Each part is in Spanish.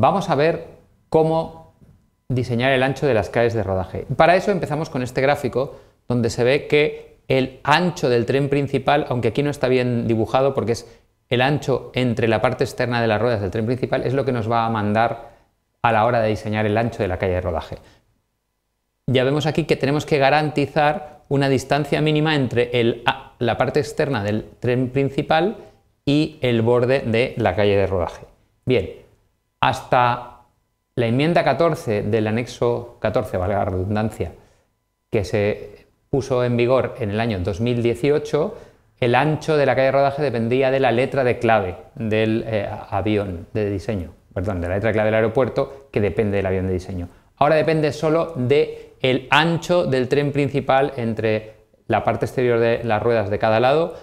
vamos a ver cómo diseñar el ancho de las calles de rodaje. Para eso empezamos con este gráfico donde se ve que el ancho del tren principal, aunque aquí no está bien dibujado porque es el ancho entre la parte externa de las ruedas del tren principal, es lo que nos va a mandar a la hora de diseñar el ancho de la calle de rodaje. Ya vemos aquí que tenemos que garantizar una distancia mínima entre la parte externa del tren principal y el borde de la calle de rodaje. Bien, hasta la enmienda 14 del anexo 14, valga la redundancia, que se puso en vigor en el año 2018, el ancho de la calle de rodaje dependía de la letra de clave del eh, avión de diseño, perdón, de la letra clave del aeropuerto, que depende del avión de diseño. Ahora depende solo de el ancho del tren principal entre la parte exterior de las ruedas de cada lado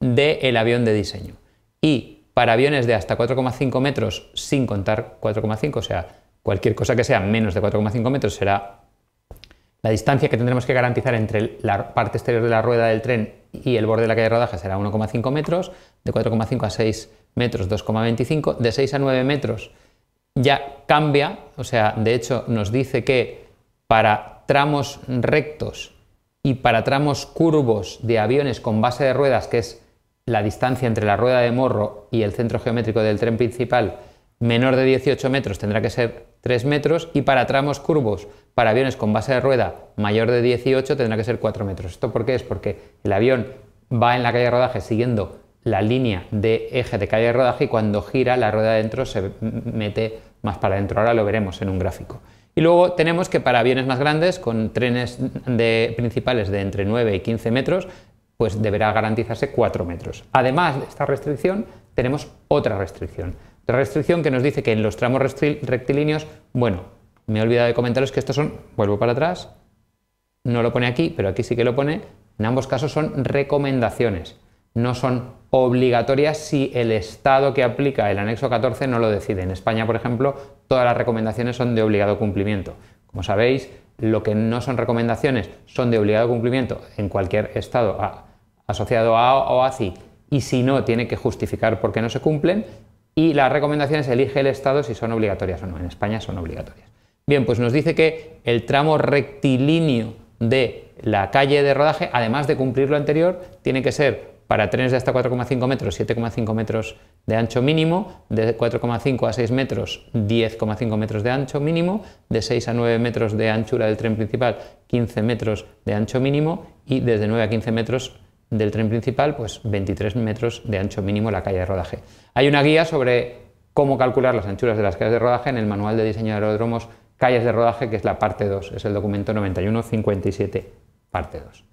del el avión de diseño. Y para aviones de hasta 4,5 metros sin contar 4,5, o sea, cualquier cosa que sea menos de 4,5 metros será la distancia que tendremos que garantizar entre la parte exterior de la rueda del tren y el borde de la calle de será 1,5 metros, de 4,5 a 6 metros 2,25, de 6 a 9 metros ya cambia, o sea, de hecho nos dice que para tramos rectos y para tramos curvos de aviones con base de ruedas, que es la distancia entre la rueda de morro y el centro geométrico del tren principal menor de 18 metros tendrá que ser 3 metros y para tramos curvos para aviones con base de rueda mayor de 18 tendrá que ser 4 metros. ¿Esto por qué es? Porque el avión va en la calle de rodaje siguiendo la línea de eje de calle de rodaje y cuando gira la rueda adentro se mete más para adentro. Ahora lo veremos en un gráfico. Y luego tenemos que para aviones más grandes, con trenes de principales de entre 9 y 15 metros, pues deberá garantizarse cuatro metros. Además de esta restricción, tenemos otra restricción. Otra restricción que nos dice que en los tramos rectilíneos, bueno, me he olvidado de comentaros que estos son, vuelvo para atrás, no lo pone aquí, pero aquí sí que lo pone, en ambos casos son recomendaciones, no son obligatorias si el Estado que aplica el anexo 14 no lo decide. En España, por ejemplo, todas las recomendaciones son de obligado cumplimiento. Como sabéis, lo que no son recomendaciones son de obligado cumplimiento en cualquier Estado. Ah, asociado a OACI y si no, tiene que justificar por qué no se cumplen. Y las recomendaciones elige el Estado si son obligatorias o no. En España son obligatorias. Bien, pues nos dice que el tramo rectilíneo de la calle de rodaje, además de cumplir lo anterior, tiene que ser para trenes de hasta 4,5 metros, 7,5 metros de ancho mínimo, de 4,5 a 6 metros, 10,5 metros de ancho mínimo, de 6 a 9 metros de anchura del tren principal, 15 metros de ancho mínimo y desde 9 a 15 metros del tren principal, pues 23 metros de ancho mínimo la calle de rodaje. Hay una guía sobre cómo calcular las anchuras de las calles de rodaje en el manual de diseño de aeródromos calles de rodaje, que es la parte 2, es el documento 9157, parte 2.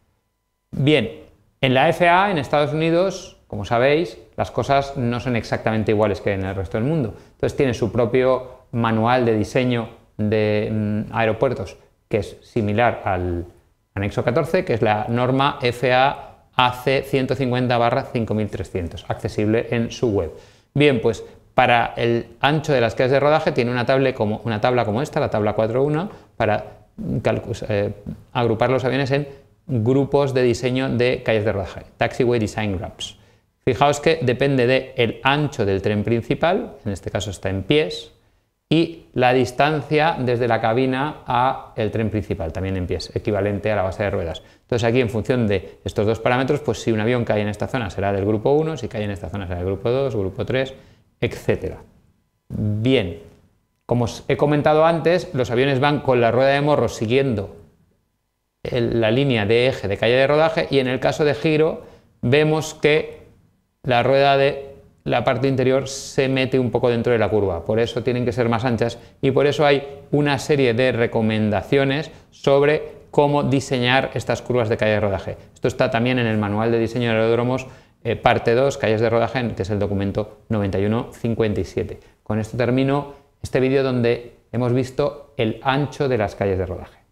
Bien, en la FAA, en Estados Unidos, como sabéis, las cosas no son exactamente iguales que en el resto del mundo. Entonces tiene su propio manual de diseño de mm, aeropuertos, que es similar al anexo 14, que es la norma FAA AC150 barra 5300, accesible en su web. Bien, pues para el ancho de las calles de rodaje tiene una, tabla como, una tabla como esta, la tabla 4.1, para mm, eh, agrupar los aviones en grupos de diseño de calles de rodaje, Taxiway Design Groups. Fijaos que depende del el ancho del tren principal, en este caso está en pies, y la distancia desde la cabina a el tren principal, también en pies, equivalente a la base de ruedas. Entonces aquí en función de estos dos parámetros, pues si un avión cae en esta zona será del grupo 1, si cae en esta zona será del grupo 2, grupo 3, etcétera. Bien, como os he comentado antes, los aviones van con la rueda de morro siguiendo la línea de eje de calle de rodaje y en el caso de giro vemos que la rueda de la parte interior se mete un poco dentro de la curva, por eso tienen que ser más anchas y por eso hay una serie de recomendaciones sobre cómo diseñar estas curvas de calle de rodaje. Esto está también en el manual de diseño de aeródromos, eh, parte 2, calles de rodaje, que es el documento 9157. Con esto termino este vídeo donde hemos visto el ancho de las calles de rodaje.